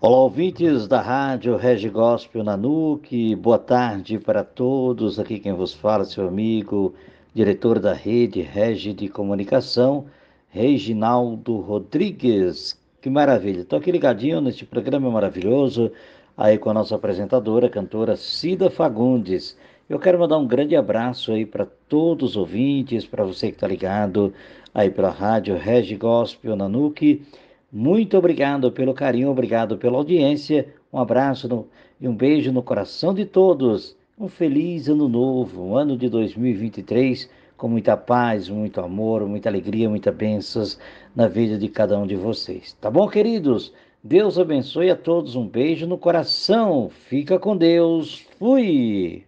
Olá, ouvintes da Rádio Regi Gospel Nanuc, boa tarde para todos. Aqui quem vos fala, seu amigo, diretor da rede Regi de Comunicação, Reginaldo Rodrigues. Que maravilha! Estou aqui ligadinho neste programa maravilhoso, aí com a nossa apresentadora, cantora Cida Fagundes. Eu quero mandar um grande abraço aí para todos os ouvintes, para você que está ligado aí pela Rádio Regi Gospel Nanuc muito obrigado pelo carinho, obrigado pela audiência. Um abraço no, e um beijo no coração de todos. Um feliz ano novo, um ano de 2023 com muita paz, muito amor, muita alegria, muitas bênçãos na vida de cada um de vocês. Tá bom, queridos? Deus abençoe a todos. Um beijo no coração. Fica com Deus. Fui.